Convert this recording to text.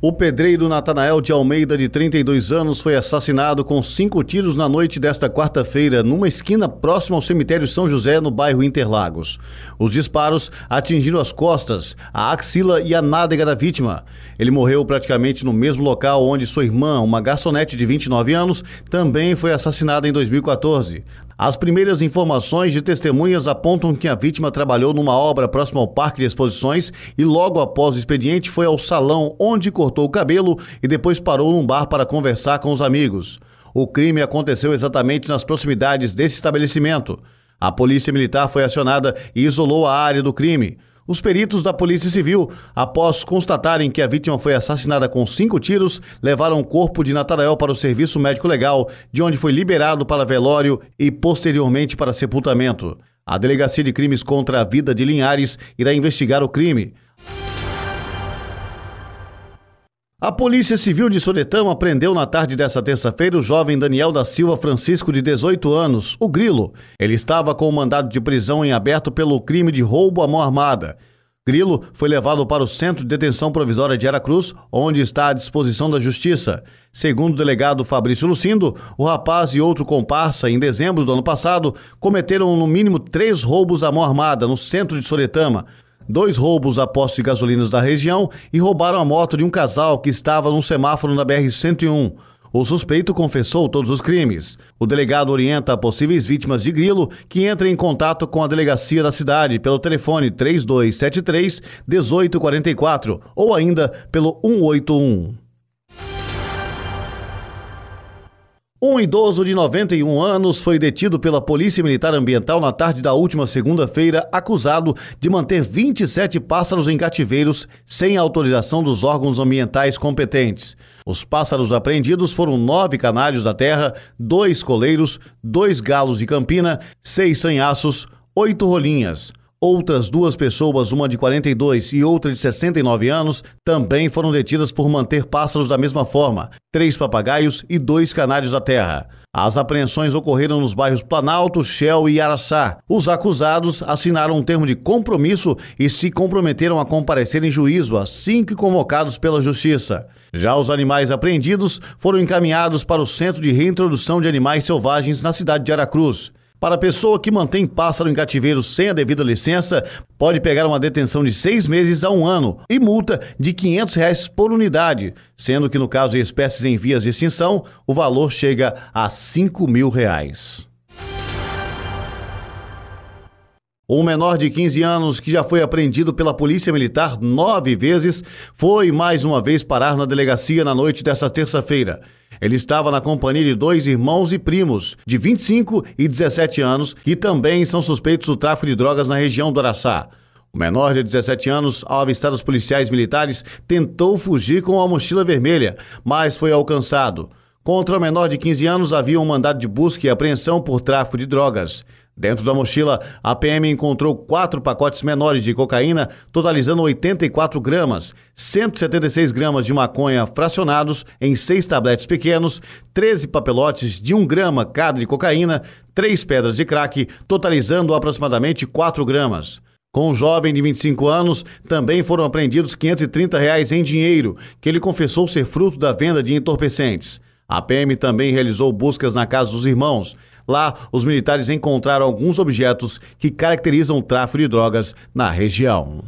O pedreiro Natanael de Almeida, de 32 anos, foi assassinado com cinco tiros na noite desta quarta-feira, numa esquina próxima ao cemitério São José, no bairro Interlagos. Os disparos atingiram as costas, a axila e a nádega da vítima. Ele morreu praticamente no mesmo local onde sua irmã, uma garçonete de 29 anos, também foi assassinada em 2014. As primeiras informações de testemunhas apontam que a vítima trabalhou numa obra próxima ao parque de exposições e logo após o expediente foi ao salão onde cortou o cabelo e depois parou num bar para conversar com os amigos. O crime aconteceu exatamente nas proximidades desse estabelecimento. A polícia militar foi acionada e isolou a área do crime. Os peritos da Polícia Civil, após constatarem que a vítima foi assassinada com cinco tiros, levaram o corpo de Natanael para o Serviço Médico Legal, de onde foi liberado para velório e posteriormente para sepultamento. A Delegacia de Crimes contra a Vida de Linhares irá investigar o crime. A Polícia Civil de Soretão apreendeu na tarde desta terça-feira o jovem Daniel da Silva Francisco, de 18 anos, o Grilo. Ele estava com o mandado de prisão em aberto pelo crime de roubo à mão armada. Grilo foi levado para o Centro de Detenção Provisória de Aracruz, onde está à disposição da Justiça. Segundo o delegado Fabrício Lucindo, o rapaz e outro comparsa, em dezembro do ano passado, cometeram no mínimo três roubos à mão armada no centro de Soretama dois roubos a postos de gasolinas da região e roubaram a moto de um casal que estava num semáforo na BR-101. O suspeito confessou todos os crimes. O delegado orienta possíveis vítimas de grilo que entrem em contato com a delegacia da cidade pelo telefone 3273 1844 ou ainda pelo 181. Um idoso de 91 anos foi detido pela Polícia Militar Ambiental na tarde da última segunda-feira, acusado de manter 27 pássaros em cativeiros sem autorização dos órgãos ambientais competentes. Os pássaros apreendidos foram nove canários da terra, dois coleiros, dois galos de campina, seis sanhaços, oito rolinhas. Outras duas pessoas, uma de 42 e outra de 69 anos, também foram detidas por manter pássaros da mesma forma, três papagaios e dois canários da terra. As apreensões ocorreram nos bairros Planalto, Shell e Araçá. Os acusados assinaram um termo de compromisso e se comprometeram a comparecer em juízo assim que convocados pela Justiça. Já os animais apreendidos foram encaminhados para o Centro de Reintrodução de Animais Selvagens na cidade de Aracruz. Para a pessoa que mantém pássaro em cativeiro sem a devida licença, pode pegar uma detenção de seis meses a um ano e multa de R$ reais por unidade, sendo que no caso de espécies em vias de extinção, o valor chega a R$ mil. Reais. Um menor de 15 anos que já foi apreendido pela Polícia Militar nove vezes foi mais uma vez parar na delegacia na noite desta terça-feira. Ele estava na companhia de dois irmãos e primos, de 25 e 17 anos, que também são suspeitos do tráfico de drogas na região do Araçá. O menor de 17 anos, ao avistar os policiais militares, tentou fugir com a mochila vermelha, mas foi alcançado. Contra o menor de 15 anos havia um mandado de busca e apreensão por tráfico de drogas. Dentro da mochila, a PM encontrou quatro pacotes menores de cocaína, totalizando 84 gramas, 176 gramas de maconha fracionados em seis tabletes pequenos, 13 papelotes de um grama cada de cocaína, três pedras de crack, totalizando aproximadamente 4 gramas. Com um jovem de 25 anos, também foram apreendidos R$ 530 reais em dinheiro, que ele confessou ser fruto da venda de entorpecentes. A PM também realizou buscas na casa dos irmãos Lá, os militares encontraram alguns objetos que caracterizam o tráfico de drogas na região.